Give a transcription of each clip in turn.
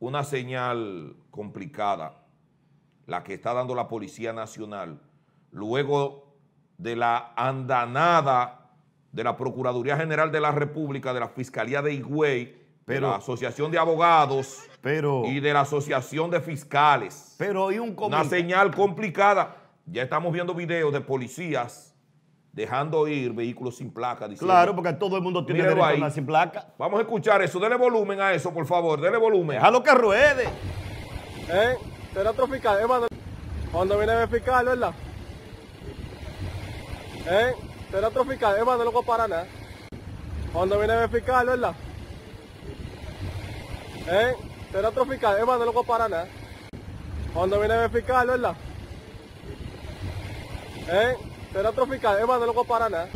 una señal complicada, la que está dando la Policía Nacional, luego de la andanada de la Procuraduría General de la República, de la Fiscalía de Higüey, pero, de la Asociación de Abogados pero, y de la Asociación de Fiscales. Pero hay un Una señal complicada. Ya estamos viendo videos de policías dejando ir vehículos sin placa. claro, porque todo el mundo tiene derecho a sin placa. Vamos a escuchar eso. Dele volumen a eso, por favor. Dele volumen. a lo que ruede. ¿Eh? Será tropical. ¿Eh, cuando, viene a fiscal, ¿verdad? ¿Eh? Será tropical. Es ¿Eh, más, para nada. Cuando viene a fiscal, ¿verdad? ¿Eh? Será tropical. Es ¿Eh, más, para nada. Cuando viene a fiscal, ¿verdad? ¿Eh? Será tropical, es más de loco Paraná.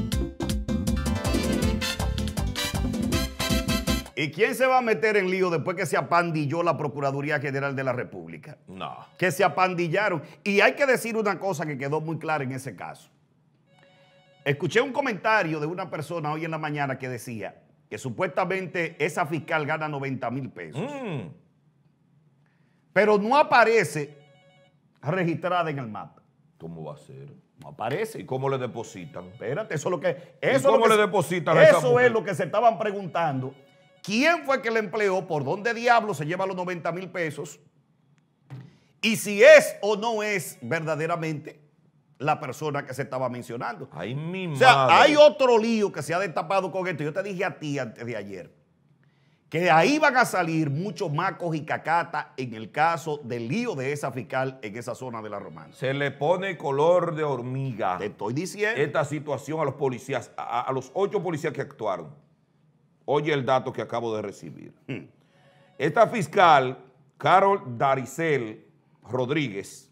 ¿Y quién se va a meter en lío después que se apandilló la Procuraduría General de la República? No. Que se apandillaron. Y hay que decir una cosa que quedó muy clara en ese caso. Escuché un comentario de una persona hoy en la mañana que decía que supuestamente esa fiscal gana 90 mil pesos. Mm. Pero no aparece registrada en el mapa. ¿Cómo va a ser? No aparece. ¿Y cómo le depositan? Espérate, eso es lo que. Eso Eso es lo que se estaban preguntando. ¿Quién fue que le empleó? ¿Por dónde diablo se lleva los 90 mil pesos? Y si es o no es verdaderamente la persona que se estaba mencionando. o sea, hay otro lío que se ha destapado con esto. Yo te dije a ti antes de ayer que ahí van a salir muchos macos y cacata en el caso del lío de esa fiscal en esa zona de la Romana. Se le pone color de hormiga. Te estoy diciendo. Esta situación a los policías, a, los ocho policías que actuaron. Oye el dato que acabo de recibir. Hmm. Esta fiscal, Carol Daricel Rodríguez,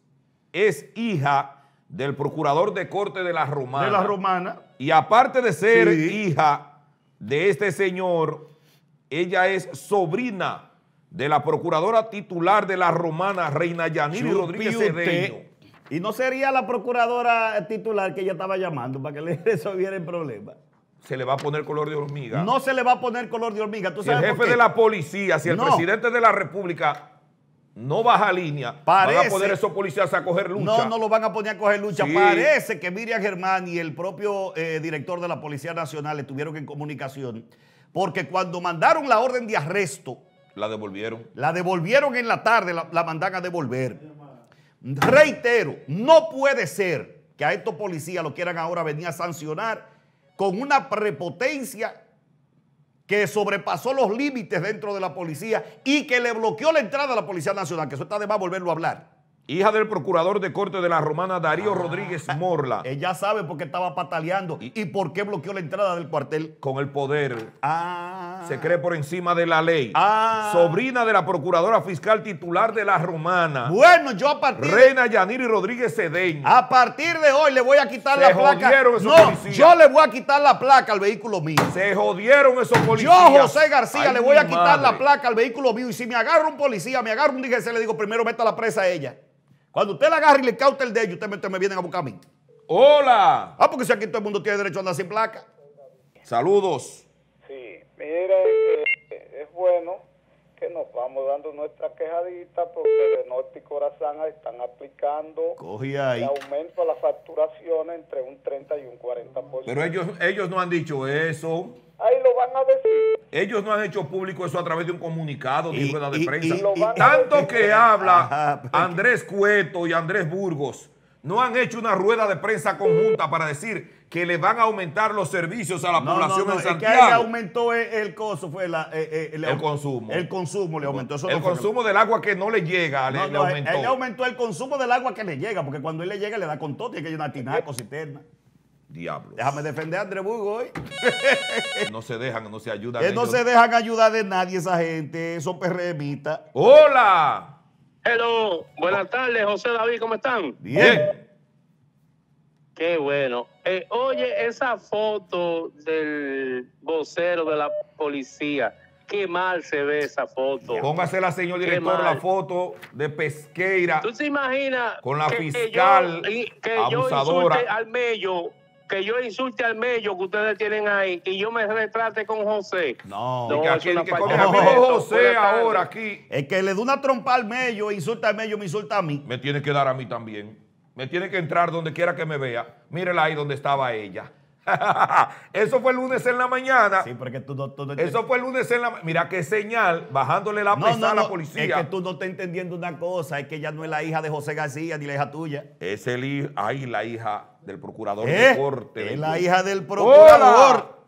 es hija del procurador de corte de la Romana. De la Romana. Y aparte de ser hija de este señor, ella es sobrina de la procuradora titular de la romana, Reina Yanira Rodríguez Y no sería la procuradora titular que ella estaba llamando para que le resolviera el problema. Se le va a poner color de hormiga. No se le va a poner color de hormiga. si el jefe de la policía, si el presidente de la República no baja línea, Parece, van a poner esos policías a coger lucha. No, no lo van a poner a coger lucha. Parece que Miriam Germán y el propio eh, director de la Policía Nacional estuvieron en comunicación porque cuando mandaron la orden de arresto, la devolvieron. La devolvieron en la tarde, la, mandan a devolver. Reitero, no puede ser que a estos policías lo quieran ahora venir a sancionar con una prepotencia que sobrepasó los límites dentro de la policía y que le bloqueó la entrada a la Policía Nacional, que eso está de más volverlo a hablar. Hija del procurador de corte de la romana Darío ah, Rodríguez Morla. Ella sabe por qué estaba pataleando y, por qué bloqueó la entrada del cuartel. Con el poder. Ah. se cree por encima de la ley. Ah. sobrina de la procuradora fiscal titular de la romana. Bueno, yo a partir. Reina Yaniri Rodríguez Cedeño. A partir de hoy le voy a quitar la placa. yo le voy a quitar la placa al vehículo mío. Se jodieron esos policías. Yo, José García, le voy a quitar la placa al vehículo mío. Y si me agarra un policía, me agarra un DGC, le digo primero meta la presa a ella. Cuando usted la agarre y le usted el de ellos, usted me viene a buscar a mí. Hola. Ah, porque si aquí todo el mundo tiene derecho a andar sin placa. Saludos. Sí, miren, eh, es bueno que nos vamos dando nuestra quejadita porque de Norte y Corazán están aplicando el aumento a las facturaciones entre un 30 y un 40%. Pero ellos, ellos no han dicho eso. Ellos no han hecho público eso a través de un comunicado, de rueda de prensa. Tanto que habla Andrés Cueto y Andrés Burgos, no han hecho una rueda de prensa conjunta para decir que le van a aumentar los servicios a la población en Santiago. Es que aumentó el, costo, fue eh, eh, el, consumo. El consumo le aumentó. Eso el consumo del agua que no le llega, le, aumentó. Él, aumentó el consumo del agua que le llega, porque cuando él le llega le da con todo, tiene que llenar tinacos y Diablo. Déjame defender a André Bugo hoy. No se dejan, no se ayudan. Que no se dejan ayudar de nadie esa gente, esos PRMistas. ¡Hola! Hello, buenas tardes, José David, ¿cómo están? Bien. Qué bueno. Eh, oye, esa foto del vocero de la policía, qué mal se ve esa foto. Póngase la señor director, la foto de Pesqueira. ¿Tú te imaginas? Con la fiscal que yo, abusadora. al medio que yo insulte al mello que ustedes tienen ahí, y yo me retrate con José. No, no que es que José ahora aquí. El que le dé una trompa al mello, insulta al mello, me insulta a mí. Me tiene que dar a mí también. Me tiene que entrar donde quiera que me vea. Mírela ahí donde estaba ella. Eso fue el lunes en la mañana. Sí, porque tú no, Eso fue el lunes en la Mira qué señal, bajándole la mano a la policía. Es que tú no estás entendiendo una cosa, es que ella no es la hija de José García ni la hija tuya. Es el hijo, ay, la hija del procurador de ¿Eh? corte. Es la hija del procurador.